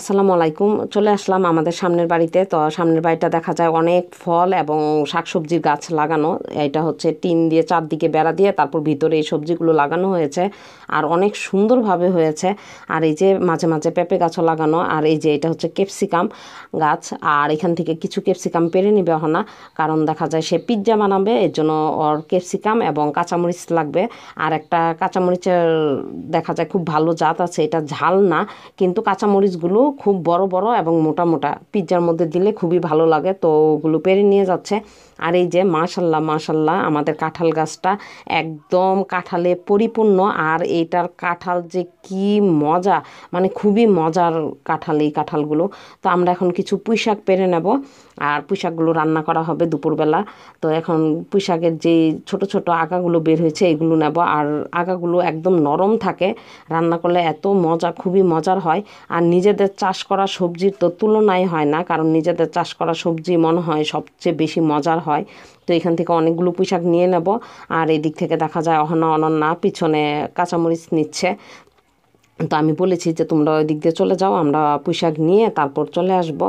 আসসালামু আলাইকুম চলে আসলাম আমাদের সামনের বাড়িতে তো সামনের বাড়িটা দেখা যায় অনেক ফল এবং শাকসবজির গাছ লাগানো এটা হচ্ছে টিন দিয়ে চারদিকে বেড়া দিয়ে তারপর ভিতরে এই সবজিগুলো লাগানো হয়েছে আর অনেক সুন্দরভাবে হয়েছে আর এই যে মাঝে মাঝে পেঁপে গাছও লাগানো আর এই যে এটা হচ্ছে ক্যাপসিকাম গাছ আর এখান থেকে কিছু ক্যাপসিকাম পেরে নিবে হনা কারণ দেখা যায় সে পিৎজা বানাবে এর জন্য ওর ক্যাপসিকাম এবং কাঁচামরিচ লাগবে আর একটা কাঁচামরিচের দেখা যায় খুব ভালো জাত আছে এটা ঝাল না কিন্তু কাঁচামরিচগুলো খুব বড় বড় এবং মোটা মোটা পিৎজার মধ্যে দিলে খুবই ভালো লাগে তো ওগুলো পেরে নিয়ে যাচ্ছে আর এই যে মাশাল্লাহ মাশাল্লাহ আমাদের কাঁঠাল গাছটা একদম কাঁঠালে পরিপূর্ণ আর এইটার কাঁঠাল যে কি মজা মানে খুবই মজার কাঁঠাল এই কাঁঠালগুলো তো আমরা এখন কিছু পুঁইশাক পেরে নেব আর পুঁইশাকগুলো রান্না করা হবে দুপুরবেলা তো এখন পুঁইশাকের যে ছোট ছোট আগাগুলো বের হয়েছে এগুলো নেব আর আগাগুলো একদম নরম থাকে রান্না করলে এত মজা খুবই মজার হয় আর নিজেদের চাষ করা সবজির তো তুলনাই হয় না কারণ নিজেদের চাষ করা সবজি মনে হয় সবচেয়ে বেশি মজার হয় তো এখান থেকে অনেকগুলো পোশাক নিয়ে নেব আর এদিক থেকে দেখা যায় অহনা অনন্যা পিছনে কাঁচামরিচ নিচ্ছে তো আমি বলেছি যে তোমরা ওই দিক দিয়ে চলে যাও আমরা পোশাক নিয়ে তারপর চলে আসব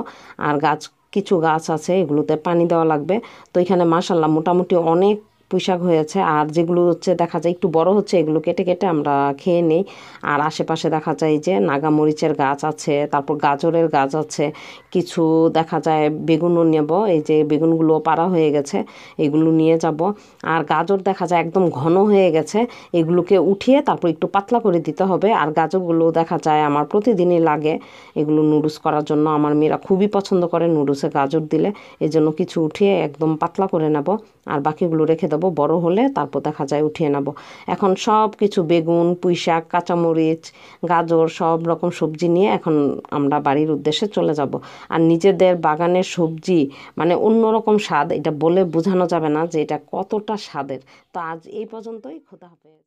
আর গাছ কিছু গাছ আছে এগুলোতে পানি দেওয়া লাগবে তো এখানে মাসাল্লাহ মোটামুটি অনেক পুঁইশাক হয়েছে আর যেগুলো হচ্ছে দেখা যায় একটু বড় হচ্ছে এগুলো কেটে কেটে আমরা খেয়ে নিই আর আশেপাশে দেখা যায় যে নাগামরিচের গাছ আছে তারপর গাজরের গাছ আছে কিছু দেখা যায় বেগুনও নেব এই যে বেগুনগুলো পাড়া হয়ে গেছে এগুলো নিয়ে যাব আর গাজর দেখা যায় একদম ঘন হয়ে গেছে এগুলোকে উঠিয়ে তারপর একটু পাতলা করে দিতে হবে আর গাজরগুলো দেখা যায় আমার প্রতিদিনই লাগে এগুলো নুডলস করার জন্য আমার মেয়েরা খুবই পছন্দ করে নুডলসে গাজর দিলে এজন্য কিছু উঠিয়ে একদম পাতলা করে নেব আর বাকিগুলো রেখে দেব বড় হলে তারপর দেখা যায় উঠিয়ে নেব এখন সব কিছু বেগুন পুঁই শাক কাঁচামরিচ গাজর সব রকম সবজি নিয়ে এখন আমরা বাড়ির উদ্দেশ্যে চলে যাব আর নিজেদের বাগানের সবজি মানে অন্যরকম স্বাদ এটা বলে বোঝানো যাবে না যে এটা কতটা স্বাদের তো আজ এই পর্যন্তই খোদা হাফেজ